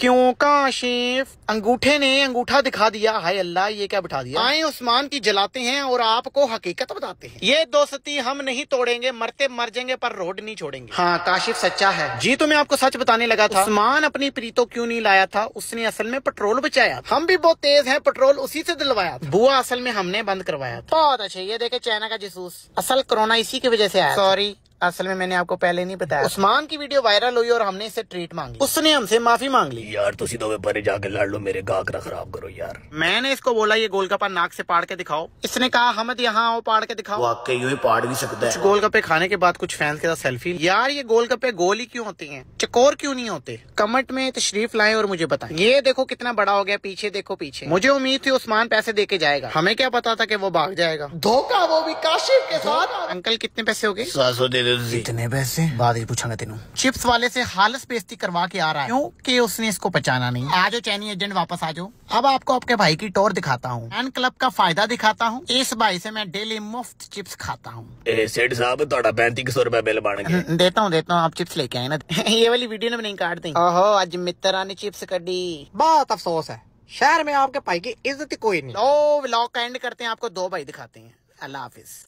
क्यों काशिफ अंगूठे ने अंगूठा दिखा दिया हाय अल्लाह ये क्या बिठा दिया आए उस्मान की जलाते हैं और आपको हकीकत बताते हैं ये दोस्ती हम नहीं तोड़ेंगे मरते मर जाएंगे पर रोड नहीं छोड़ेंगे हाँ काशिफ सच्चा है जी तो मैं आपको सच बताने लगा था उस्मान अपनी प्रीतो क्यों नहीं लाया था उसने असल में पेट्रोल बचाया हम भी बहुत तेज है पेट्रोल उसी से दिलवाया बुआ असल में हमने बंद करवाया बहुत अच्छा ये देखे चाइना का जसूस असल कोरोना इसी की वजह से आया सॉरी असल में मैंने आपको पहले नहीं बताया उस्मान की वीडियो वायरल हुई और हमने इसे ट्रीट मांगी उसने हमसे माफी मांग ली यार तुम दो परे जाके लड़ लो मेरे गागरा खराब करो यार मैंने इसको बोला ये गोलगप्पा नाक से पाड़ के दिखाओ इसने कहा हमद यहाँ आओ पाड़ के दिखाओ वाकई पाड़ भी सकता है गोलगप्पे खाने के बाद कुछ फैंस के साथ सेल्फी यार ये गोलगप्पे गोल ही क्यों होते हैं चकोर क्यों नहीं होते कमेंट में तशरीफ लाए और मुझे बताए ये देखो कितना बड़ा हो गया पीछे देखो पीछे मुझे उम्मीद थी उस्मान पैसे दे के जाएगा हमें क्या पता था की वो भाग जाएगा धोखा वो भी काशिफ के साथ अंकल कितने पैसे हो गए इतने पैसे बाद पूछांगा तेन चिप्स वाले से हालस बेस्ती करवा के आ रहा है क्योंकि उसने इसको पहचाना नहीं आज चाइनी चैनी एजेंट वापस आ जाओ अब आपको आपके भाई की टोर दिखाता हूँ एन क्लब का फायदा दिखाता हूँ इस भाई से मैं डेली मुफ्त चिप्स खाता हूँ साहब थोड़ा पैंतीस सौ रूपए बिल बन हम्म, देता हूँ देता हूँ आप चिप्स लेके आए ना ये वाली वीडियो ने नहीं काट दी ओहो आज मित्रा ने चिप्स कटी बहुत अफसोस है शहर में आपके भाई की इज्जत कोई नहीं लो व्लॉग का एंड करते हैं आपको दो भाई दिखाते हैं अल्लाह हाफिज